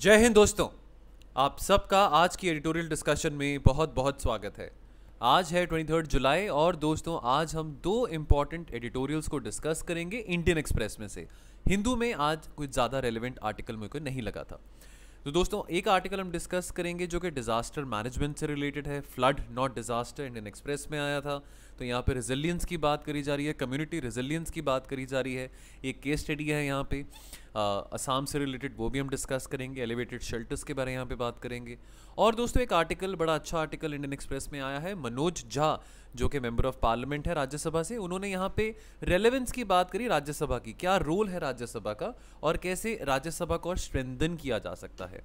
जय हिंद दोस्तों आप सबका आज की एडिटोरियल डिस्कशन में बहुत बहुत स्वागत है आज है 23 जुलाई और दोस्तों आज हम दो इम्पॉर्टेंट एडिटोरियल्स को डिस्कस करेंगे इंडियन एक्सप्रेस में से हिंदू में आज कुछ ज़्यादा रेलिवेंट आर्टिकल मुझे नहीं लगा था तो दोस्तों एक आर्टिकल हम डिस्कस करेंगे जो कि डिज़ास्टर मैनेजमेंट से रिलेटेड है flood not disaster Indian Express में आया था तो यहाँ पे रेजिलियंस की बात करी जा रही है कम्युनिटी रेजिलियंस की बात करी जा रही है एक केस स्टडी है यहाँ पे असम से रिलेटेड वो भी हम डिस्कस करेंगे एलिवेटेड शेल्टर्स के बारे में यहाँ पे बात करेंगे और दोस्तों एक आर्टिकल बड़ा अच्छा आर्टिकल इंडियन एक्सप्रेस में आया है मनोज झा जो कि मेंबर ऑफ पार्लियामेंट है राज्यसभा से उन्होंने यहाँ पे रेलेवेंस की बात करी राज्यसभा की क्या रोल है राज्यसभा का और कैसे राज्यसभा को और स्ट्रेंदन किया जा सकता है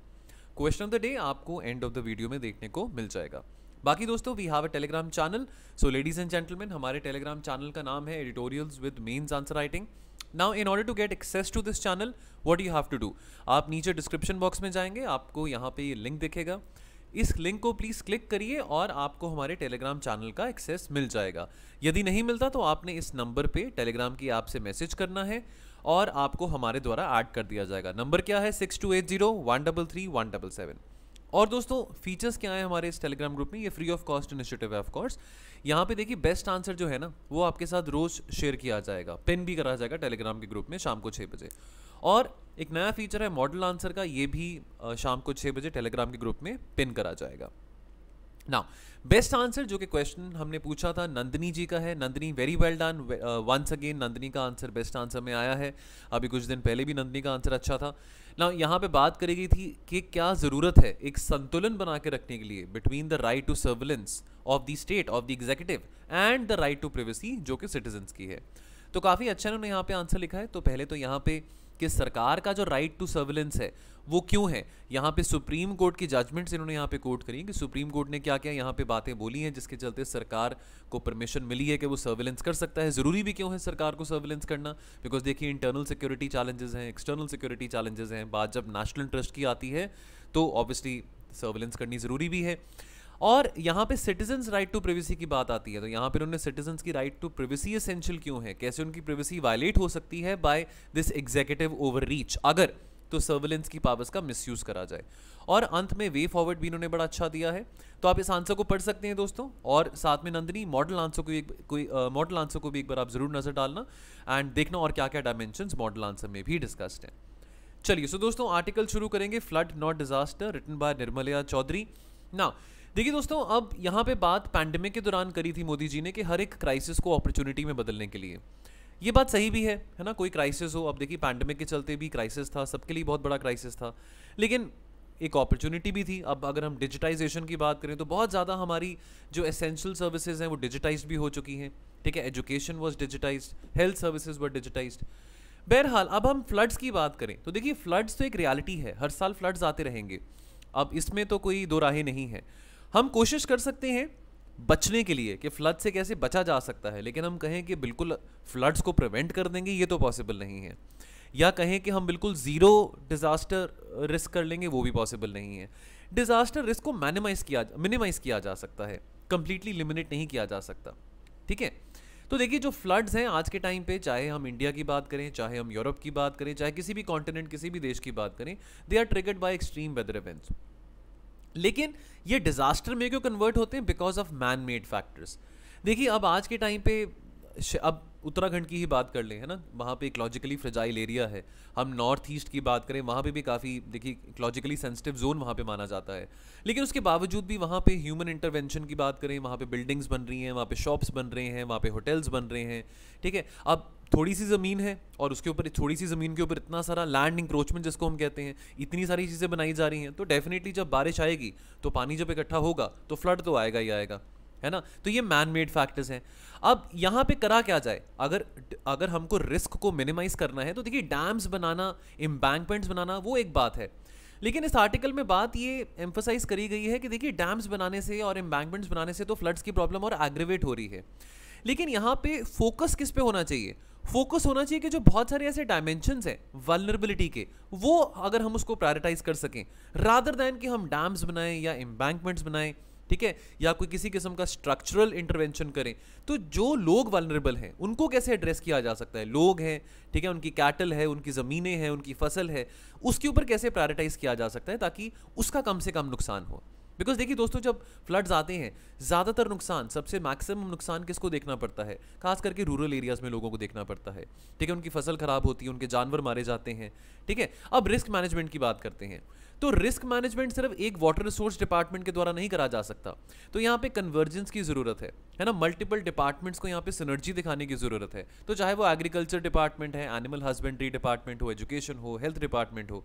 क्वेश्चन ऑफ द डे आपको एंड ऑफ द वीडियो में देखने को मिल जाएगा बाकी दोस्तों we have a Telegram channel so ladies and gentleman हमारे टेलीग्राम चैनल का नाम है editorials with mains answer writing now in order to get access to this channel what you have to do आप नीचे डिस्क्रिप्शन बॉक्स में जाएंगे आपको यहाँ पे ये लिंक दिखेगा इस लिंक को प्लीज़ क्लिक करिए और आपको हमारे टेलीग्राम चैनल का एक्सेस मिल जाएगा यदि नहीं मिलता तो आपने इस नंबर पे टेलीग्राम की ऐप से मैसेज करना है और आपको हमारे द्वारा ऐड कर दिया जाएगा नंबर क्या है six two eight zero one double three one double seven और दोस्तों फीचर्स क्या है हमारे इस टेलीग्राम ग्रुप में ये फ्री ऑफ कॉस्ट इनिशिएटिव है ऑफ कोर्स यहाँ पे देखिए बेस्ट आंसर जो है ना वो आपके साथ रोज शेयर किया जाएगा पिन भी करा जाएगा टेलीग्राम के ग्रुप में शाम को छः बजे और एक नया फीचर है मॉडल आंसर का ये भी शाम को छः बजे टेलीग्राम के ग्रुप में पिन करा जाएगा ना बेस्ट आंसर जो कि क्वेश्चन हमने पूछा था नंदनी जी का है Nandini very well done once again Nandini का आंसर बेस्ट आंसर में आया है अभी कुछ दिन पहले भी नंदनी का आंसर अच्छा था ना यहाँ पे बात करेगी थी कि क्या ज़रूरत है एक संतुलन बना के रखने के लिए between the right to surveillance of the state of the executive and the right to privacy जो कि सिटीजन्स की है तो काफ़ी अच्छा उन्होंने यहाँ पे आंसर लिखा है तो पहले तो यहाँ पे कि सरकार का जो राइट टू सर्विलेंस है वो क्यों है यहाँ पे सुप्रीम कोर्ट की जजमेंट्स इन्होंने यहाँ पे कोर्ट करी कि सुप्रीम कोर्ट ने क्या क्या यहाँ पे बातें बोली हैं जिसके चलते सरकार को परमिशन मिली है कि वो सर्विलेंस कर सकता है ज़रूरी भी क्यों है सरकार को सर्विलेंस करना बिकॉज देखिए इंटरनल सिक्योरिटी चैलेंजेस हैं एक्सटर्नल सिक्योरिटी चैलेंजेस हैं बात जब नेशनल ट्रस्ट की आती है तो ऑब्वियसली सर्विलेंस करनी ज़रूरी भी है और यहाँ पे सिटीजन राइट टू प्रिवेसी की बात आती है तो यहाँ पे उन्होंने सिटीजन की राइट टू प्रिवेसी असेंशियल क्यों है कैसे उनकी प्रिवेसी वायलेट हो सकती है बाय दिस एग्जीक्यूटिव ओवर अगर तो सर्विलेंस की पावर्स का मिसयूज करा जाए और अंत में वे फॉरवर्ड भी इन्होंने बड़ा अच्छा दिया है तो आप इस आंसर को पढ़ सकते हैं दोस्तों और साथ में नंदनी मॉडल आंसर को एक कोई मॉडल आंसर को भी एक बार आप जरूर नजर डालना एंड देखना और क्या क्या डायमेंशन मॉडल आंसर में भी डिस्कस्ड है चलिए सो दोस्तों आर्टिकल शुरू करेंगे flood not disaster written by Nirmalya Chaudhary ना देखिए दोस्तों अब यहाँ पे बात पैंडमिक के दौरान करी थी मोदी जी ने कि हर एक क्राइसिस को अपॉर्चुनिटी में बदलने के लिए ये बात सही भी है है ना कोई क्राइसिस हो अब देखिए पैंडमिक के चलते भी क्राइसिस था सबके लिए बहुत बड़ा क्राइसिस था लेकिन एक अपॉर्चुनिटी भी थी अब अगर हम डिजिटाइजेशन की बात करें तो बहुत ज़्यादा हमारी जो एसेंशियल सर्विसेज हैं वो डिजिटाइज भी हो चुकी हैं ठीक है education was digitise health services were digitise बहरहाल अब हम फ्लड्स की बात करें तो देखिए फ्लड्स तो एक रियलिटी है हर साल फ्लड्स आते रहेंगे अब इसमें तो कोई दो राहें नहीं है हम कोशिश कर सकते हैं बचने के लिए कि फ्लड से कैसे बचा जा सकता है लेकिन हम कहें कि बिल्कुल फ्लड्स को प्रिवेंट कर देंगे ये तो पॉसिबल नहीं है या कहें कि हम बिल्कुल ज़ीरो डिज़ास्टर रिस्क कर लेंगे वो भी पॉसिबल नहीं है डिज़ास्टर रिस्क को मैनिमाइज किया मिनिमाइज किया जा सकता है कम्प्लीटली लिमिनेट नहीं किया जा सकता ठीक है तो देखिए जो फ्लड्स हैं आज के टाइम पे चाहे हम इंडिया की बात करें चाहे हम यूरोप की बात करें चाहे किसी भी कॉन्टिनेंट किसी भी देश की बात करें they are triggered by extreme weather events लेकिन ये डिज़ास्टर में क्यों कन्वर्ट होते हैं because of man made factors देखिए अब आज के टाइम पे अब उत्तराखंड की ही बात कर लें है ना वहाँ पे इकोलॉजिकली फ्रजाइल एरिया है हम नॉर्थ ईस्ट की बात करें वहाँ पे भी काफ़ी देखिए इकोलॉजिकली सेंसिटिव जोन वहाँ पे माना जाता है लेकिन उसके बावजूद भी वहाँ पे ह्यूमन इंटरवेंशन की बात करें वहाँ पे बिल्डिंग्स बन रही हैं वहाँ पे शॉप्स बन रहे हैं वहाँ पे होटल्स बन रहे हैं ठीक है अब थोड़ी सी ज़मीन है और उसके ऊपर थोड़ी सी ज़मीन के ऊपर इतना सारा लैंड इंक्रोचमेंट जिसको हम कहते हैं इतनी सारी चीज़ें बनाई जा रही हैं तो डेफिनेटली जब बारिश आएगी तो पानी जब इकट्ठा होगा तो फ्लड तो आएगा ही आएगा है ना तो ये मैन मेड फैक्टर्स हैं अब यहाँ पे करा क्या जाए अगर अगर हमको रिस्क को मिनिमाइज करना है तो देखिए डैम्स बनाना एम्बैंकमेंट्स बनाना वो एक बात है लेकिन इस आर्टिकल में बात ये एम्फोसाइज करी गई है कि देखिए डैम्स बनाने से और एम्बैंकमेंट्स बनाने से तो फ्लड्स की प्रॉब्लम और एग्रीवेट हो रही है लेकिन यहाँ पे फोकस किस पे होना चाहिए फोकस होना चाहिए कि जो बहुत सारे ऐसे डायमेंशन हैं वालबिलिटी के वो अगर हम उसको प्रायोरिटाइज कर सकें रादर दैन कि हम डैम्स बनाएं या एम्बैंकमेंट्स बनाएं ठीक है या कोई किसी किस्म का स्ट्रक्चरल इंटरवेंशन करें तो जो लोग वालनरेबल हैं उनको कैसे एड्रेस किया जा सकता है लोग हैं ठीक है उनकी कैटल है उनकी ज़मीनें हैं उनकी फसल है उसके ऊपर कैसे प्रायोरिटाइज किया जा सकता है ताकि उसका कम से कम नुकसान हो बिकॉज देखिए दोस्तों जब फ्लड्स आते हैं ज़्यादातर नुकसान सबसे मैक्सिमम नुकसान किसको देखना पड़ता है खास करके रूरल एरियाज़ में लोगों को देखना पड़ता है ठीक है उनकी फसल ख़राब होती है उनके जानवर मारे जाते हैं ठीक है अब रिस्क मैनेजमेंट की बात करते हैं तो रिस्क मैनेजमेंट सिर्फ एक वाटर रिसोर्स डिपार्टमेंट के द्वारा नहीं करा जा सकता तो यहाँ पे कन्वर्जेंस की ज़रूरत है है ना मल्टीपल डिपार्टमेंट्स को यहाँ पे सिनर्जी दिखाने की ज़रूरत है तो चाहे वो एग्रीकल्चर डिपार्टमेंट है एनिमल हस्बेंड्री डिपार्टमेंट हो एजुकेशन हो हेल्थ डिपार्टमेंट हो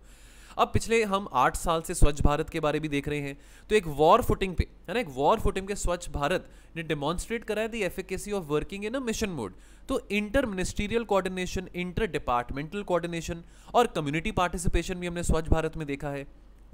अब पिछले हम आठ साल से स्वच्छ भारत के बारे भी देख रहे हैं तो एक वॉर फुटिंग पे है ना एक वॉर फुटिंग पे स्वच्छ भारत ने डेमॉन्स्ट्रेट कराया the efficacy of working in a mission mode तो inter ministerial coordination inter departmental coordination और कम्युनिटी पार्टिसिपेशन भी हमने स्वच्छ भारत में देखा है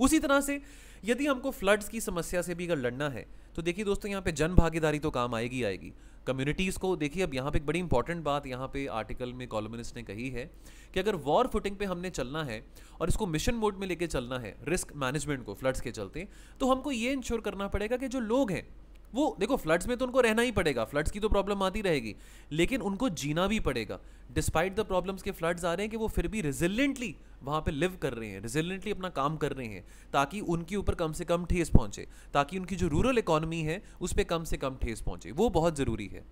उसी तरह से यदि हमको फ्लड्स की समस्या से भी अगर लड़ना है तो देखिए दोस्तों यहाँ पे जन भागीदारी तो काम आएगी आएगी कम्युनिटीज़ को देखिए अब यहाँ पे एक बड़ी इंपॉर्टेंट बात यहाँ पे आर्टिकल में कॉलमिनिस्ट ने कही है कि अगर वॉर फुटिंग पे हमने चलना है और इसको मिशन मोड में लेके चलना है रिस्क मैनेजमेंट को फ्लड्स के चलते तो हमको ये इंश्योर करना पड़ेगा कि जो लोग हैं वो देखो फ्लड्स में तो उनको रहना ही पड़ेगा फ्लड्स की तो प्रॉब्लम आती रहेगी लेकिन उनको जीना भी पड़ेगा डिस्पाइट द प्रॉब्लम्स के फ्लड्स आ रहे हैं कि वो फिर भी रेजिलेंटली वहाँ पे लिव कर रहे हैं रिजिलेंटली अपना काम कर रहे हैं ताकि उनके ऊपर कम से कम ठेस पहुँचे ताकि उनकी जो रूरल इकोनॉमी है उस पर कम से कम ठेस पहुँचे वो बहुत ज़रूरी है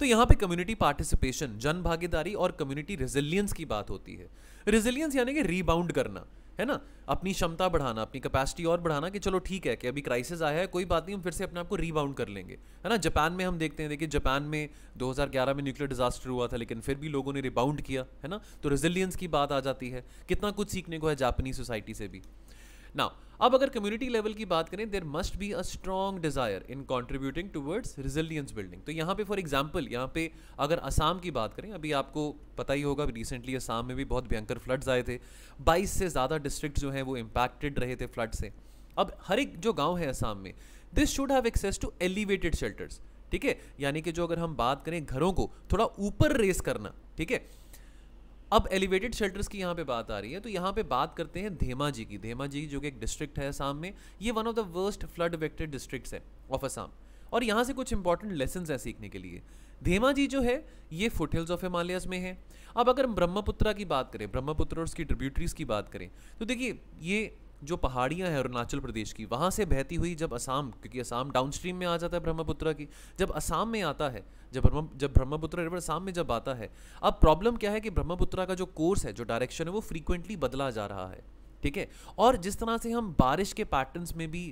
तो यहाँ पे कम्युनिटी पार्टिसिपेशन जन भागीदारी और कम्युनिटी रेजिलियंस की बात होती है रेजिलियंस यानी कि रीबाउंड करना है ना अपनी क्षमता बढ़ाना अपनी कैपेसिटी और बढ़ाना कि चलो ठीक है कि अभी क्राइसिस आया है कोई बात नहीं हम फिर से अपने आप को रीबाउंड कर लेंगे है ना जापान में हम देखते हैं देखिए जापान में 2011 में न्यूक्लियर डिजास्टर हुआ था लेकिन फिर भी लोगों ने रिबाउंड किया है ना तो रेजिलियंस की बात आ जाती है कितना कुछ सीखने को है जापानी सोसाइटी से भी नाउ अब अगर कम्युनिटी लेवल की बात करें there must be a strong desire in contributing towards resilience building तो यहाँ पे फॉर एग्जाम्पल यहाँ पे अगर असम की बात करें अभी आपको पता ही होगा रिसेंटली असम में भी बहुत भयंकर फ्लड्स आए थे 22 से ज़्यादा डिस्ट्रिक्ट जो हैं वो इम्पैक्टेड रहे थे फ्लड से अब हर एक जो गाँव है असम में this should have access to elevated shelters ठीक है यानी कि जो अगर हम बात करें घरों को थोड़ा ऊपर रेस करना ठीक है अब एलिवेटेड शेल्टर्स की यहाँ पे बात आ रही है तो यहाँ पे बात करते हैं धेमा जी की धेमा जी जो कि एक डिस्ट्रिक्ट है असम में ये one of the worst flood affected district है ऑफ असम और यहाँ से कुछ इंपॉर्टेंट लेसन है सीखने के लिए धेमा जी जो है ये फुट हिल्स ऑफ हिमालयस में है अब अगर ब्रह्मपुत्रा की बात करें ब्रह्मपुत्र और उसकी ट्रिब्यूटरीज की बात करें तो देखिए ये जो पहाड़ियाँ हैं अरुणाचल प्रदेश की वहाँ से बहती हुई जब असम क्योंकि असम डाउन स्ट्रीम में आ जाता है ब्रह्मपुत्र की जब असम में आता है जब ब्रह्म जब ब्रह्मपुत्र रिवर असम में जब आता है अब प्रॉब्लम क्या है कि ब्रह्मपुत्र का जो कोर्स है जो डायरेक्शन है वो फ्रीक्वेंटली बदला जा रहा है ठीक है और जिस तरह से हम बारिश के पैटर्न्स में भी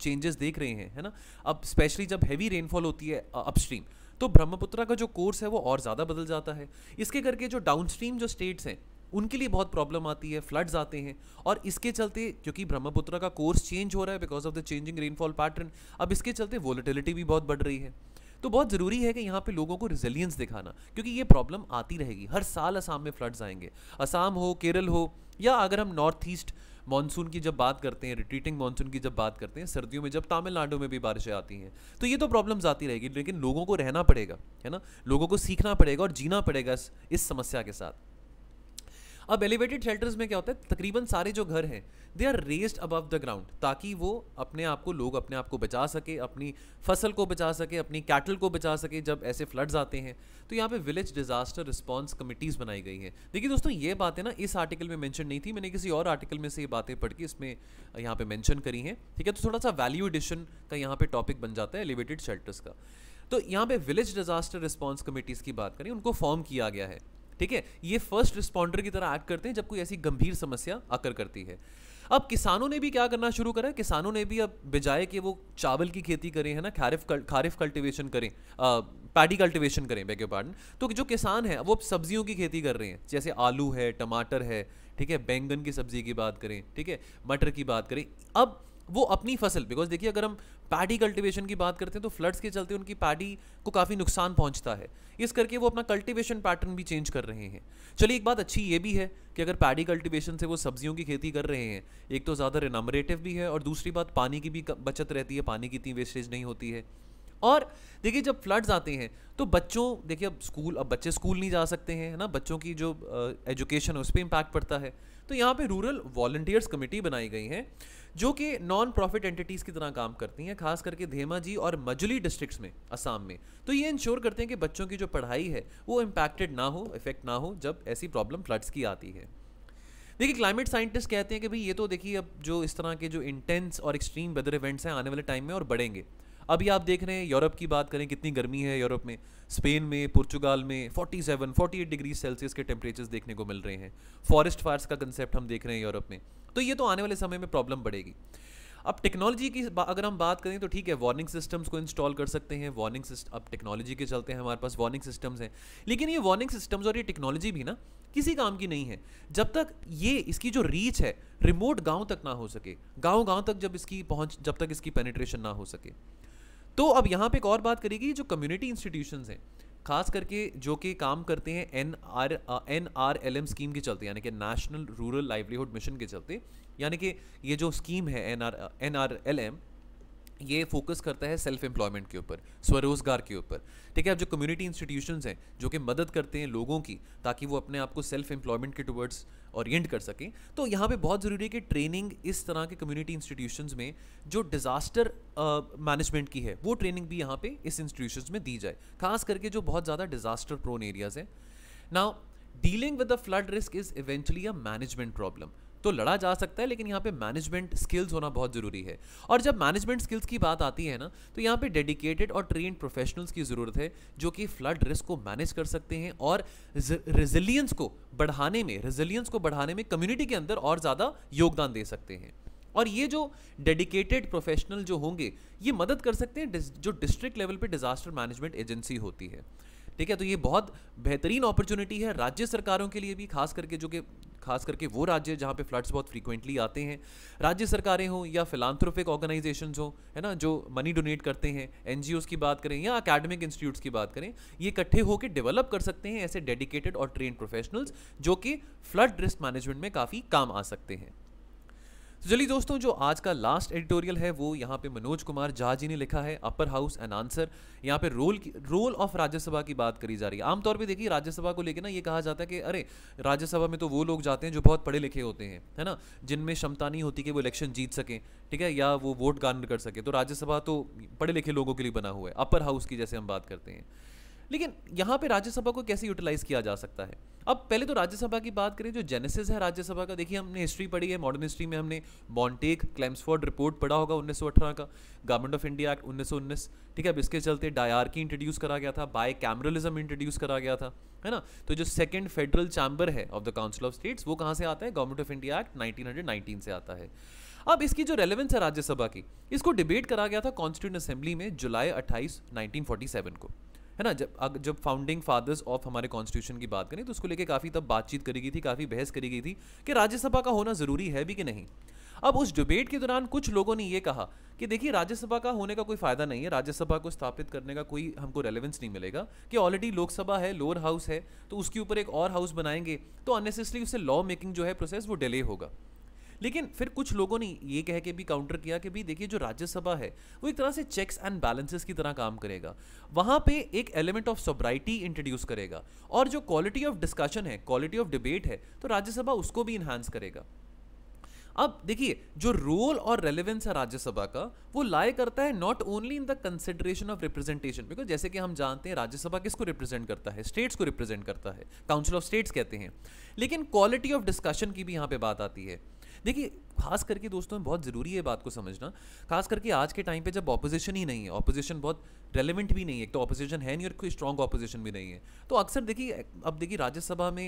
चेंजेस देख रहे हैं है ना अब स्पेशली जब हैवी रेनफॉल होती है अपस्ट्रीम तो ब्रह्मपुत्र का जो कोर्स है वो और ज़्यादा बदल जाता है इसके करके जो डाउनस्ट्रीम जो स्टेट्स हैं उनके लिए बहुत प्रॉब्लम आती है फ्लड्स आते हैं और इसके चलते क्योंकि ब्रह्मपुत्र का कोर्स चेंज हो रहा है because of the changing rainfall pattern अब इसके चलते वोलेटिलिटी भी बहुत बढ़ रही है तो बहुत ज़रूरी है कि यहाँ पे लोगों को रिजिलियंस दिखाना क्योंकि ये प्रॉब्लम आती रहेगी हर साल असम में फ्लड्स आएंगे असम हो केरल हो या अगर हम नॉर्थ ईस्ट मानसून की जब बात करते हैं रिट्रीटिंग मानसून की जब बात करते हैं सर्दियों में जब तमिलनाडु में भी बारिशें आती हैं तो ये तो प्रॉब्लम्स आती रहेगी लेकिन लोगों को रहना पड़ेगा है ना लोगों को सीखना पड़ेगा और जीना पड़ेगा इस समस्या के साथ अब एलिवेटेड शेल्टर्स में क्या होता है तकरीबन सारे जो घर हैं they are raised above the ground ताकि वो अपने आप को लोग अपने आप को बचा सके अपनी फसल को बचा सके अपनी कैटल को बचा सके जब ऐसे फ्लड्स आते हैं तो यहाँ पे विलेज डिजास्टर रिस्पॉन्स कमिटीज़ बनाई गई हैं देखिए दोस्तों ये बातें ना इस आर्टिकल में मैंशन नहीं थी मैंने किसी और आर्टिकल में से ये बातें पढ़ के इसमें यहाँ पे मैंशन करी हैं ठीक है तो थोड़ा सा वैल्यू एडिशन का यहाँ पे टॉपिक बन जाता है एलिवेटेड शेल्टर्स का तो यहाँ पे विलेज डिजास्टर रिस्पॉन्स कमेटीज़ की बात करें उनको फॉर्म किया गया है ठीक है ये फर्स्ट रिस्पॉन्डर की तरह एक्ट करते हैं जब कोई ऐसी गंभीर समस्या आकर करती है अब किसानों ने भी क्या करना शुरू करा किसानों ने भी अब बजाय कि वो चावल की खेती करें है ना खारिफ कल, खारिफ कल्टिवेशन करें आ, पैडी कल्टिवेशन करें बेगे पार्टन तो जो किसान है वो सब्जियों की खेती कर रहे हैं जैसे आलू है टमाटर है ठीक है बैंगन की सब्जी की बात करें ठीक है मटर की बात करें अब वो अपनी फसल बिकॉज देखिए अगर हम पैडी कल्टीवेशन की बात करते हैं तो फ्लड्स के चलते उनकी पैडी को काफ़ी नुकसान पहुंचता है इस करके वो अपना कल्टीवेशन पैटर्न भी चेंज कर रहे हैं चलिए एक बात अच्छी ये भी है कि अगर पैडी कल्टीवेशन से वो सब्जियों की खेती कर रहे हैं एक तो ज़्यादा रिनमरेटिव भी है और दूसरी बात पानी की भी बचत रहती है पानी की इतनी वेस्टेज नहीं होती है और देखिए जब फ्लड्स आते हैं तो बच्चों देखिए अब स्कूल अब बच्चे स्कूल नहीं जा सकते हैं है ना बच्चों की जो एजुकेशन है उस पर इम्पैक्ट पड़ता है तो यहाँ पे रूरल वॉल्टियर्स कमेटी बनाई गई हैं जो कि नॉन प्रॉफिट एंटिटीज़ की तरह काम करती हैं खास करके धेमाजी और मजुली डिस्ट्रिक्ट्स में असम में तो ये इंश्योर करते हैं कि बच्चों की जो पढ़ाई है वो इम्पैक्टेड ना हो इफेक्ट ना हो जब ऐसी प्रॉब्लम फ्लड्स की आती है देखिए क्लाइमेट साइंटिस्ट कहते हैं कि भाई ये तो देखिए अब जो इस तरह के जो इंटेंस और एक्सट्रीम वेदर इवेंट्स हैं आने वाले टाइम में और बढ़ेंगे अभी आप देख रहे हैं यूरोप की बात करें कितनी गर्मी है यूरोप में स्पेन में पुर्तगाल में 47, 48 डिग्री सेल्सियस के टेम्परेचर्स देखने को मिल रहे हैं फॉरेस्ट फायर्स का कंसेप्ट हम देख रहे हैं यूरोप में तो ये तो आने वाले समय में प्रॉब्लम बढ़ेगी अब टेक्नोलॉजी की अगर हम बात करें तो ठीक है वार्निंग सिस्टम्स को इंस्टॉल कर सकते हैं वार्निंग सिस्टम अब टेक्नोलॉजी के चलते हैं हमारे पास वार्निंग सिस्टम्स हैं लेकिन ये वार्निंग सिस्टम्स और ये टेक्नोलॉजी भी ना किसी काम की नहीं है जब तक ये इसकी जो रीच है रिमोट गांव तक ना हो सके गांव गांव तक जब इसकी पहुंच जब तक इसकी पेनिट्रेशन ना हो सके तो अब यहाँ पे एक और बात करेगी जो कम्युनिटी इंस्टीट्यूशंस हैं खास करके जो कि काम करते हैं N R N R L M scheme के चलते यानी कि नेशनल रूरल लाइवलीहुड मिशन के चलते यानी कि ये जो स्कीम है N R N R L M ये फोकस करता है सेल्फ एम्प्लॉयमेंट के ऊपर स्वरोजगार के ऊपर ठीक है अब जो कम्युनिटी इंस्टीट्यूशन हैं जो कि मदद करते हैं लोगों की ताकि वो अपने आप को सेल्फ एम्प्लॉयमेंट के टुवर्ड्स ओरिएंट कर सकें तो यहाँ पे बहुत ज़रूरी है कि ट्रेनिंग इस तरह के कम्युनिटी इंस्टीट्यूशन में जो डिज़ास्टर मैनेजमेंट की है वो ट्रेनिंग भी यहाँ पे इस इंस्टीट्यूशन में दी जाए खास करके जो बहुत ज़्यादा डिज़ास्टर प्रोन एरियाज़ हैं now dealing with the flood risk is eventually a management problem तो लड़ा जा सकता है लेकिन यहाँ पे मैनेजमेंट स्किल्स होना बहुत ज़रूरी है और जब मैनेजमेंट स्किल्स की बात आती है ना तो यहाँ पे डेडिकेटेड और ट्रेन प्रोफेशनल्स की ज़रूरत है जो कि फ्लड रिस्क को मैनेज कर सकते हैं और रेजिलियंस को बढ़ाने में रेजिलियंस को बढ़ाने में कम्युनिटी के अंदर और ज़्यादा योगदान दे सकते हैं और ये जो डेडिकेटेड प्रोफेशनल जो होंगे ये मदद कर सकते हैं जो डिस्ट्रिक्ट लेवल पे डिजास्टर मैनेजमेंट एजेंसी होती है ठीक है तो ये बहुत बेहतरीन अपॉर्चुनिटी है राज्य सरकारों के लिए भी खास करके जो कि खास करके वो राज्य जहाँ पे फ्लड्स बहुत फ्रीक्वेंटली आते हैं राज्य सरकारें हों या फिलानथ्रोफिक ऑर्गेनाइजेशन हों है ना जो मनी डोनेट करते हैं एन की बात करें या अकेडमिक इंस्टीट्यूट्स की बात करें ये इकट्ठे होकर डेवलप कर सकते हैं ऐसे डेडिकेटेड और ट्रेन प्रोफेशनल्स जो कि फ्लड रिस्क मैनेजमेंट में काफ़ी काम आ सकते हैं तो चलिए दोस्तों जो आज का लास्ट एडिटोरियल है वो यहाँ पे मनोज कुमार झा जी ने लिखा है अपर हाउस एंड आंसर यहाँ पे रोल की रोल ऑफ राज्यसभा की बात करी जा रही है आमतौर पे देखिए राज्यसभा को लेकर ना ये कहा जाता है कि अरे राज्यसभा में तो वो लोग जाते हैं जो बहुत पढ़े लिखे होते हैं है ना जिनमें क्षमता नहीं होती कि वो इलेक्शन जीत सकें ठीक है या वो वोट गार्न कर सके तो राज्यसभा तो पढ़े लिखे लोगों के लिए बना हुआ है अपर हाउस की जैसे हम बात करते हैं लेकिन यहाँ पे राज्यसभा को कैसे यूटिलाइज किया जा सकता है अब पहले तो राज्यसभा की बात करें जो जेनेसिस है राज्यसभा का देखिए हमने हिस्ट्री पढ़ी है मॉडर्न हिस्ट्री में हमने बॉन्टेक क्लेम्सफोर्ड रिपोर्ट पढ़ा होगा उन्नीस का गवर्नमेंट ऑफ इंडिया एक्ट उन्नीस ठीक है अब इसके चलते डायार्की इंट्रोड्यूस करा गया था बाय कैमरलिज्म इंट्रोड्यूस करा गया था है ना तो जो सेकंड फेडरल चैम्बर है of the council of states वो कहाँ से आता है government of India act nineteen से आता है अब इसकी जो रेलेवेंस है राज्यसभा की इसको डिबेट करा गया था कॉन्स्टिट्यूट असेंबली में जुलाई अट्ठाईस नाइनटीन को है ना जब अग, जब फाउंडिंग फादर्स ऑफ हमारे कॉन्स्टिट्यूशन की बात करें तो उसको लेके काफ़ी तब बातचीत करी गई थी काफ़ी बहस करी गई थी कि राज्यसभा का होना ज़रूरी है भी कि नहीं अब उस डिबेट के दौरान कुछ लोगों ने ये कहा कि देखिए राज्यसभा का होने का कोई फायदा नहीं है राज्यसभा को स्थापित करने का कोई हमको रेलेवेंस नहीं मिलेगा कि ऑलरेडी लोकसभा है लोअर हाउस है तो उसके ऊपर एक और हाउस बनाएंगे तो अननेसेसरी उससे लॉ मेकिंग जो है प्रोसेस वो डिले होगा लेकिन फिर कुछ लोगों ने ये कह के भी काउंटर किया कि भाई देखिए जो राज्यसभा है वो एक तरह से चेक्स एंड बैलेंसेस की तरह काम करेगा वहाँ पे एक एलिमेंट ऑफ सोब्राइटी इंट्रोड्यूस करेगा और जो क्वालिटी ऑफ डिस्कशन है क्वालिटी ऑफ डिबेट है तो राज्यसभा उसको भी इन्हांस करेगा अब देखिए जो रोल और रेलेवेंस है राज्यसभा का वो लाए करता है not only in the consideration of representation because जैसे कि हम जानते हैं राज्यसभा किसको रिप्रेजेंट करता है स्टेट्स को रिप्रेजेंट करता है काउंसिल ऑफ स्टेट्स कहते हैं लेकिन क्वालिटी ऑफ डिस्कशन की भी यहाँ पे बात आती है देखिए खास करके दोस्तों बहुत ज़रूरी है बात को समझना खास करके आज के टाइम पे जब ऑपोजिशन ही नहीं है ऑपोजिशन बहुत रेलिवेंट भी नहीं है एक तो ऑपोजिशन है नहीं और कोई स्ट्रॉन्ग ऑपोजिशन भी नहीं है तो अक्सर देखिए अब देखिए राज्यसभा में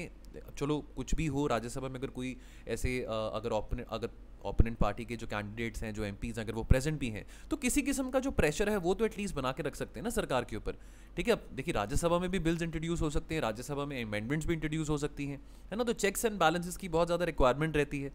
चलो कुछ भी हो राज्यसभा में अगर कोई ऐसे अगर ओपोनेंट अगर ओपोनेंट पार्टी के जो कैंडिडेट्स हैं जो एम हैं अगर वो प्रेजेंट भी हैं तो किसी किस्म का जो प्रेशर है वो तो एटलीस्ट बना के रख सकते हैं ना सरकार के ऊपर ठीक है अब देखिए राज्यसभा में भी बिल्स इंट्रोड्यूस हो सकते हैं राज्यसभा में अमेंडमेंट्स भी इंट्रोड्यूस हो सकती हैं है ना तो चेक्स एंड बैलेंसेस की बहुत ज़्यादा रिक्वायरमेंट रहती है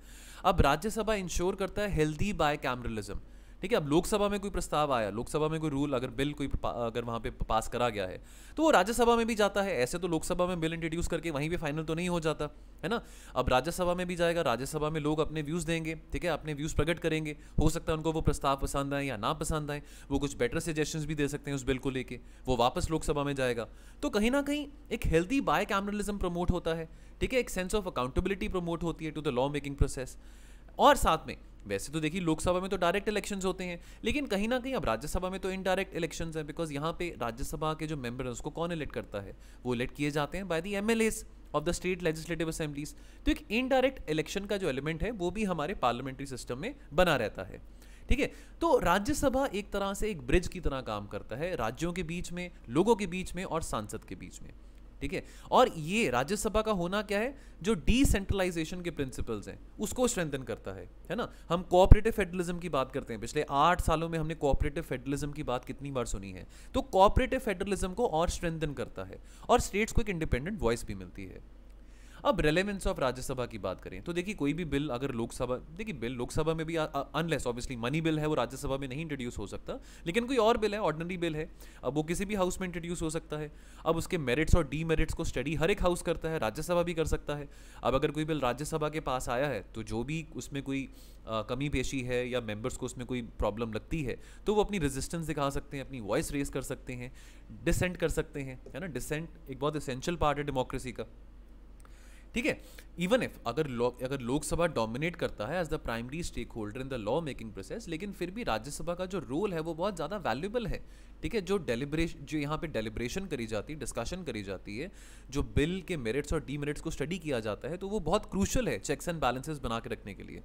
अब राज्यसभा लोकसभा इंश्योर करता है हेल्दी बाय कैमरलिज्म ठीक है अब लोकसभा में कोई प्रस्ताव आया लोकसभा में कोई रूल अगर बिल कोई अगर वहाँ पे पास करा गया है तो वो राज्यसभा में भी जाता है ऐसे तो लोकसभा में बिल इंट्रोड्यूस करके वहीं पे फाइनल तो नहीं हो जाता है ना अब राज्यसभा में भी जाएगा राज्यसभा में लोग अपने व्यूज़ देंगे ठीक है अपने व्यूज़ प्रकट करेंगे हो सकता है उनको वो प्रस्ताव पसंद आए या ना पसंद आए वो कुछ बेटर सजेशन भी दे सकते हैं उस बिल को लेकर वो वापस लोकसभा में जाएगा तो कहीं ना कहीं एक हेल्दी बाय कैमरलिज्म प्रमोट होता है ठीक है एक सेंस ऑफ अकाउंटेबिलिटी प्रमोट होती है to the law making process और साथ में वैसे तो देखिए लोकसभा में तो डायरेक्ट इलेक्शंस होते हैं लेकिन कहीं ना कहीं अब राज्यसभा में तो इनडायरेक्ट इलेक्शंस हैं बिकॉज यहाँ पे राज्यसभा के जो मेंबर हैं उसको कौन इलेक्ट करता है वो इलेक्ट किए जाते हैं by the aim of the state legislative assemblies तो एक इनडायरेक्ट इलेक्शन का जो एलिमेंट है वो भी हमारे पार्लियामेंट्री सिस्टम में बना रहता है ठीक है तो राज्यसभा एक तरह से एक ब्रिज की तरह काम करता है राज्यों के बीच में लोगों के बीच में और सांसद के बीच में ठीक है और ये राज्यसभा का होना क्या है जो डिसेंट्रलाइजेशन के प्रिंसिपल्स हैं उसको स्ट्रेंथन करता है है ना हम कोऑपरेटिव फेडरलिज्म की बात करते हैं पिछले आठ सालों में हमने कोऑपरेटिव फेडरलिज्म की बात कितनी बार सुनी है तो कोऑपरेटिव फेडरलिज्म को और स्ट्रेंथन करता है और स्टेट्स को एक इंडिपेंडेंट वॉइस भी मिलती है अब रेलेवेंस ऑफ राज्यसभा की बात करें तो देखिए कोई भी बिल अगर लोकसभा देखिए बिल लोकसभा में भी अनलेस ऑब्वियसली मनी बिल है वो राज्यसभा में नहीं इंट्रोड्यूस हो सकता लेकिन कोई और बिल है ऑर्डनरी बिल है अब वो किसी भी हाउस में इंट्रोड्यूस हो सकता है अब उसके मेरिट्स और डीमेरिट्स को स्टडी हर एक हाउस करता है राज्यसभा भी कर सकता है अब अगर कोई बिल राज्यसभा के पास आया है तो जो भी उसमें कोई आ, कमी पेशी है या मेंबर्स को उसमें कोई प्रॉब्लम लगती है तो वो अपनी रेजिस्टेंस दिखा सकते हैं अपनी वॉइस रेज कर सकते हैं डिसेंट कर सकते हैं है ना डिसेंट एक बहुत इसेंशियल पार्ट है डेमोक्रेसी का ठीक है इवन इफ अगर लोग अगर लोकसभा डोमिनेट करता है as the primary stake holder in the law making process लेकिन फिर भी राज्यसभा का जो रोल है वो बहुत ज़्यादा वैल्यूबल है ठीक है जो डेलिब्रेशन जो यहाँ पे डेलिब्रेशन करी जाती है डिस्कशन करी जाती है जो बिल के मेरिट्स और डी को स्टडी किया जाता है तो वो बहुत क्रूशल है चेक्स एंड बैलेंसेज बना के रखने के लिए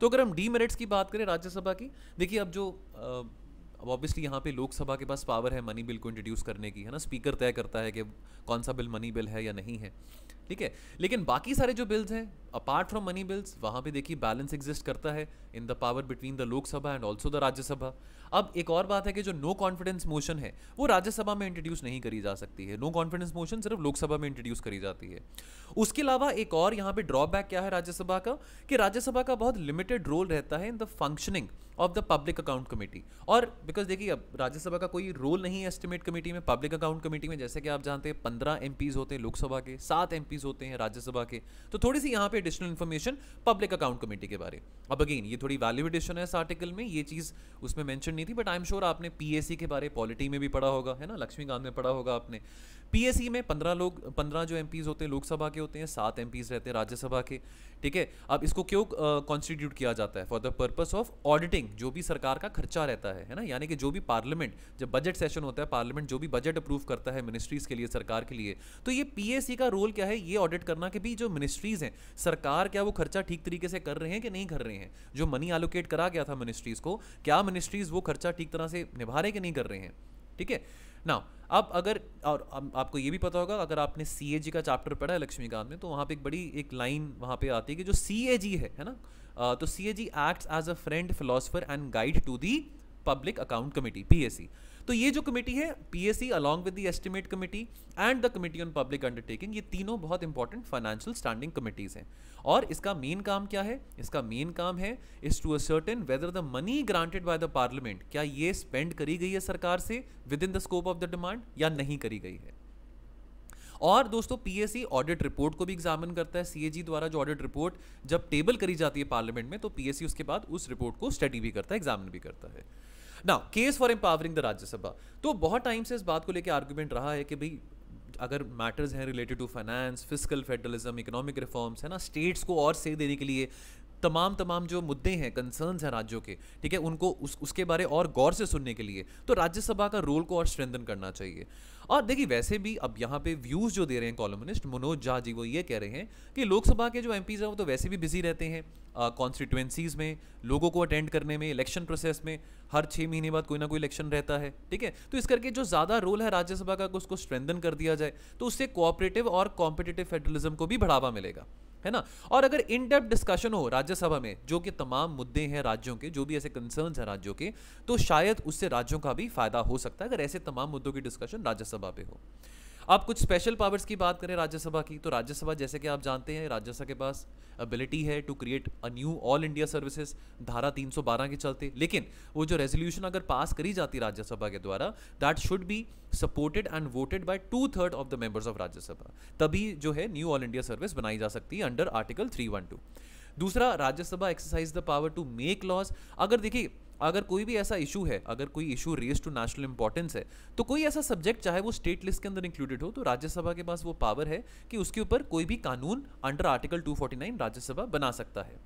तो अगर हम डी की बात करें राज्यसभा की देखिए अब जो आ, अब ऑब्वियसली यहाँ पे लोकसभा के पास पावर है मनी बिल को इंट्रोड्यूस करने की है ना स्पीकर तय करता है कि कौन सा बिल मनी बिल है या नहीं है ठीक है लेकिन बाकी सारे जो बिल्स हैं अपार्ट फ्रॉम मनी बिल्स वहाँ पे देखिए बैलेंस एग्जिस्ट करता है in the power between the Lok Sabha and also the Rajya Sabha अब एक और बात है कि जो नो कॉन्फिडेंस मोशन है वो राज्यसभा में इंट्रोड्यूस नहीं करी जा सकती है नो कॉन्फिडेंस मोशन सिर्फ लोकसभा में इंट्रोड्यूस करी जाती है उसके अलावा एक और यहाँ पे ड्रॉबैक क्या है राज्यसभा का कि राज्यसभा का बहुत लिमिटेड रोल रहता है in the functioning of the public account committee और बिकॉज देखिए अब राज्यसभा का कोई रोल नहीं है एस्टिमेट कमेटी में पब्लिक अकाउंट कमेटी में जैसे कि आप जानते हैं पंद्रह एम होते हैं लोकसभा के सात एम कमेटीज होते हैं राज्यसभा के तो थोड़ी सी यहाँ पे additional information public account committee के बारे अब अगेन ये थोड़ी वैल्यूडेशन है इस आर्टिकल में ये चीज़ उसमें मैंशन नहीं थी बट आई एम श्योर आपने पी के बारे पॉलिटी में भी पढ़ा होगा है ना लक्ष्मीकांत में पढ़ा होगा आपने पी में पंद्रह लोग पंद्रह जो एम होते हैं लोकसभा के होते हैं सात एम रहते हैं राज्यसभा के ठीक है अब इसको क्यों कॉन्स्टिट्यूट किया जाता है for the purpose of auditing जो भी सरकार का खर्चा रहता है है ना यानी कि जो भी पार्लियामेंट जब बजट सेशन होता है पार्लियामेंट जो भी बजट अप्रूव करता है मिनिस्ट्रीज के लिए सरकार के लिए तो ये पी का रोल क्या है ये ऑडिट करना कि भी जो मिनिस्ट्रीज हैं सरकार क्या वो खर्चा ठीक तरीके से कर रहे हैं कि नहीं कर रहे हैं जो मनी एलोकेट करा गया था मिनिस्ट्रीज को क्या मिनिस्ट्रीज वो खर्चा ठीक तरह से निभा रहे कि नहीं कर रहे हैं ठीक है ना अब अगर और अब आपको ये भी पता होगा अगर आपने सी ए जी का चैप्टर पढ़ा है लक्ष्मीकांत में तो वहाँ पे एक बड़ी एक लाइन वहाँ पे आती है कि जो सी ए है है ना तो C A G acts as a friend philosopher and guide to the public account committee P S C तो ये जो कमेटी है PSC along with the estimate committee and the committee on public undertaking ये तीनों बहुत इंपॉर्टेंट फाइनेंशियल स्टैंडिंग कमेटीज हैं और इसका मेन काम क्या है इसका मेन काम है is to ascertain whether the money granted by the parliament क्या ये स्पेंड करी गई है सरकार से within the scope of the demand या नहीं करी गई है और दोस्तों पीएससी ऑडिट रिपोर्ट को भी एग्जामिन करता है सीएजी द्वारा जो ऑडिट रिपोर्ट जब टेबल करी जाती है पार्लियामेंट में तो पीएससी उसके बाद उस रिपोर्ट को स्टडी भी करता है एग्जामिन भी करता है now case for empowering the Rajya Sabha तो बहुत टाइम से इस बात को लेकर आर्ग्यूमेंट रहा है कि भाई अगर मैटर्स हैं related to finance physical federalism economic reforms है ना स्टेट्स को और से देने के लिए तमाम तमाम जो मुद्दे हैं कंसर्न्स हैं राज्यों के ठीक है उनको उस उसके बारे और गौर से सुनने के लिए तो राज्यसभा का रोल को और स्ट्रेंथन करना चाहिए और देखिए वैसे भी अब यहाँ पे व्यूज जो दे रहे हैं कॉलमनिस्ट मनोज झा जी वो ये कह रहे हैं कि लोकसभा के जो एम हैं वो तो वैसे भी बिजी रहते हैं कॉन्स्टिट्यूंसीज में लोगों को अटेंड करने में इलेक्शन प्रोसेस में हर छः महीने बाद कोई ना कोई इलेक्शन रहता है ठीक है तो इस करके जो ज़्यादा रोल है राज्यसभा का उसको स्ट्रेंदन कर दिया जाए तो उससे कोऑपरेटिव और कॉम्पिटेटिव फेडरलिज्म को भी बढ़ावा मिलेगा है ना और अगर इन डेप्थ डिस्कशन हो राज्यसभा में जो कि तमाम मुद्दे हैं राज्यों के जो भी ऐसे कंसर्न हैं राज्यों के तो शायद उससे राज्यों का भी फायदा हो सकता है अगर ऐसे तमाम मुद्दों की डिस्कशन राज्यसभा पे हो आप कुछ स्पेशल पावर्स की बात करें राज्यसभा की तो राज्यसभा जैसे कि आप जानते हैं राज्यसभा के पास एबिलिटी है to create a new all India services धारा 312 के चलते लेकिन वो जो रेजोल्यूशन अगर पास करी जाती राज्यसभा के द्वारा that should be supported and voted by two third of the members of Rajya Sabha तभी जो है न्यू ऑल इंडिया सर्विस बनाई जा सकती है अंडर आर्टिकल थ्री दूसरा Rajya Sabha exercise the power to make laws अगर देखिए अगर कोई भी ऐसा इशू है अगर कोई issue raise to national importance है तो कोई ऐसा सब्जेक्ट चाहे वो स्टेट लिस्ट के अंदर इंक्लूडेड हो तो राज्यसभा के पास वो पावर है कि उसके ऊपर कोई भी कानून अंडर आर्टिकल 249 राज्यसभा बना सकता है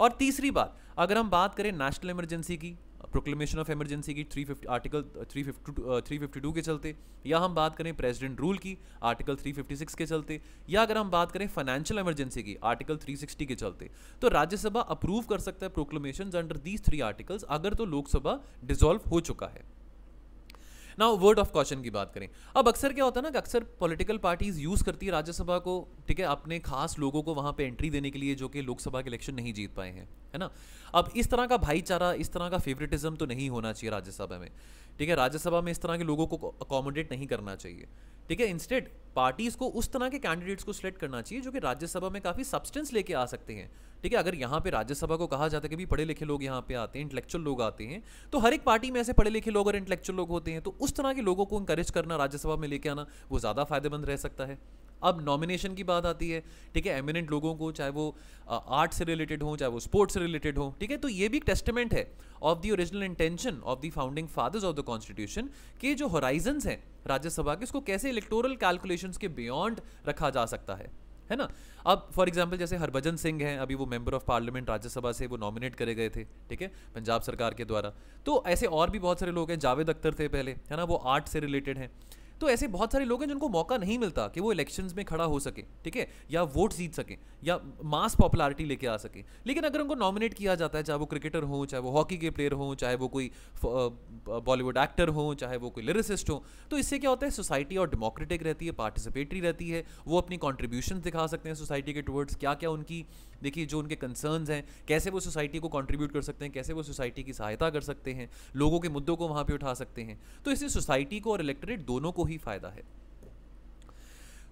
और तीसरी बात अगर हम बात करें नेशनल इमरजेंसी की प्रोक्लेमेशन ऑफ इमरजेंसी की three fifty article three fifty three fifty two के चलते या हम बात करें प्रेसिडेंट रूल की आर्टिकल थ्री फिफ्टी सिक्स के चलते या अगर हम बात करें फाइनेंशियल इमरजेंसी की आर्टिकल थ्री सिक्सटी के चलते तो राज्यसभा अप्रूव कर सकता है proclamation under these three articles अगर तो लोकसभा डिजोल्व हो चुका है नाउ वर्ड ऑफ कॉशन की बात करें अब अक्सर क्या होता है ना कि अक्सर पॉलिटिकल पार्टीज यूज़ करती है राज्यसभा को ठीक है अपने खास लोगों को वहाँ पर एंट्री देने के लिए जो कि लोकसभा के इलेक्शन नहीं जीत पाए हैं है ना अब इस तरह का भाईचारा इस तरह का फेवरेटिज्म तो नहीं होना चाहिए राज्यसभा में ठीक है राज्यसभा में इस तरह के लोगों को अकोमोडेट नहीं करना चाहिए ठीक है इंस्टेड पार्टीज को उस तरह के कैंडिडेट्स को सिलेक्ट करना चाहिए जो कि राज्यसभा में काफ़ी सब्सटेंस लेके आ सकते हैं ठीक है अगर यहाँ पे राज्यसभा को कहा जाता है कि भी पढ़े लिखे लोग यहाँ पे आते हैं इंटेलेक्चुअल लोग आते हैं तो हर एक पार्टी में ऐसे पढ़े लिखे लोग और इंटेलेक्चुअल लोग होते हैं तो उस तरह के लोगों को इंकरेज करना राज्यसभा में लेके आना वो ज़्यादा फायदेमंद रह सकता है अब नॉमिनेशन की बात आती है ठीक है एमिनेंट लोगों को चाहे वो आर्ट से रिलेटेड हो चाहे वो स्पोर्ट्स से रिलेटेड हो ठीक है तो ये भी एक टेस्टमेंट है of the original intention of the founding fathers of the constitution के जो होराइजन हैं राज्यसभा के उसको कैसे इलेक्टोरल कैलकुलेशन के बियॉन्ड रखा जा सकता है है ना अब फॉर एग्जाम्पल जैसे हरभजन सिंह हैं अभी वो मेंबर ऑफ पार्लियामेंट राज्यसभा से वो नॉमिनेट करे गए थे ठीक है पंजाब सरकार के द्वारा तो ऐसे और भी बहुत सारे लोग हैं जावेद अख्तर थे पहले है ना वो आर्ट से रिलेटेड हैं तो ऐसे बहुत सारे लोग हैं जिनको मौका नहीं मिलता कि वो इलेक्शंस में खड़ा हो सके ठीक है या वोट जीत सकें या मास पॉपुलैरिटी लेके आ सके लेकिन अगर उनको नॉमिनेट किया जाता है चाहे वो क्रिकेटर हों चाहे वो हॉकी के प्लेयर हों चाहे वो कोई बॉलीवुड एक्टर हों चाहे वो कोई लिरिसिस्ट हों तो इससे क्या होता है सोसाइटी और डेमोक्रेटिक रहती है पार्टिसिपेटरी रहती है वो अपनी कॉन्ट्रीब्यूशन दिखा सकते हैं सोसाइटी के टूवर्ड्स क्या क्या उनकी देखिए जो उनके कंसर्न्स हैं कैसे वो सोसाइटी को कॉन्ट्रीब्यूट कर सकते हैं कैसे वो सोसाइटी की सहायता कर सकते हैं लोगों के मुद्दों को वहाँ पर उठा सकते हैं तो इससे सोसाइटी को और इलेक्टोरेट दोनों को ही फ़ायदा है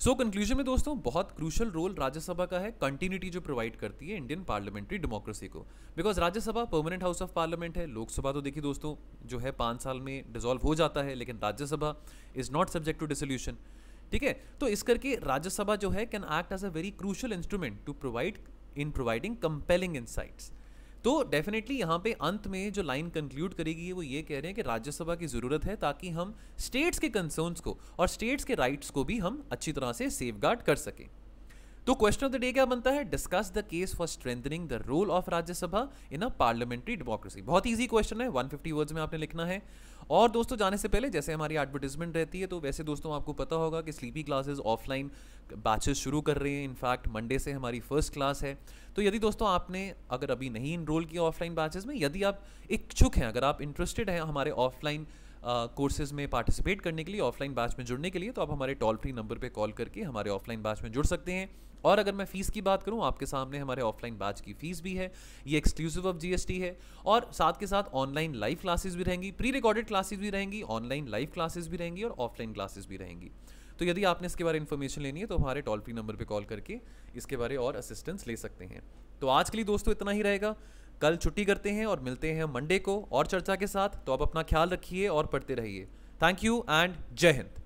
सो so, कंक्लूजन में दोस्तों बहुत क्रूशल रोल राज्यसभा का है कंटिन्यूटी जो प्रोवाइड करती है इंडियन पार्लियामेंट्री डेमोक्रेसी को because Rajya Sabha permanent house of parliament है लोकसभा तो देखिए दोस्तों जो है पाँच साल में डिजॉल्व हो जाता है लेकिन Rajya Sabha is not subject to dissolution ठीक है तो इस करके राज्यसभा जो है can act as a very crucial instrument to provide in providing compelling insights तो डेफिनेटली यहाँ पे अंत में जो लाइन कंक्लूड करेगी वो ये कह रहे हैं कि राज्यसभा की ज़रूरत है ताकि हम स्टेट्स के कंसर्न्स को और स्टेट्स के राइट्स को भी हम अच्छी तरह से सेफ कर सकें तो क्वेश्चन ऑफ द डे क्या बनता है discuss the case for strengthening the role of Rajya Sabha in a parliamentary democracy बहुत ईजी क्वेश्चन है 150 वर्ड्स में आपने लिखना है और दोस्तों जाने से पहले जैसे हमारी एडवर्टीजमेंट रहती है तो वैसे दोस्तों आपको पता होगा कि स्लीपी क्लासेस ऑफलाइन बैचेस शुरू कर रहे हैं इनफैक्ट मंडे से हमारी फर्स्ट क्लास है तो यदि दोस्तों आपने अगर अभी नहीं इनरोल किया ऑफलाइन बैचेस में यदि आप इच्छुक हैं अगर आप इंटरेस्टेड हैं हमारे ऑफलाइन कोर्सेज uh, में पार्टिसिपेट करने के लिए ऑफलाइन बैच में जुड़ने के लिए तो आप हमारे टोल फ्री नंबर पर कॉल करके हमारे ऑफलाइन बैच में जुड़ सकते हैं और अगर मैं फ़ीस की बात करूं आपके सामने हमारे ऑफलाइन बैच की फ़ीस भी है ये एक्सक्लूसिव ऑफ जीएसटी है और साथ के साथ ऑनलाइन लाइव क्लासेस भी रहेंगी प्री रिकॉर्डेड क्लासेस भी रहेंगी ऑनलाइन लाइव क्लासेस भी रहेंगी और ऑफलाइन क्लासेस भी रहेंगी तो यदि आपने इसके बारे इन्फॉर्मेशन लेनी है तो हमारे टोल फ्री नंबर पर कॉल करके इसके बारे और असिस्टेंस ले सकते हैं तो आज के लिए दोस्तों इतना ही रहेगा कल छुट्टी करते हैं और मिलते हैं मंडे को और चर्चा के साथ तो आप अपना ख्याल रखिए और पढ़ते रहिए थैंक यू एंड जय हिंद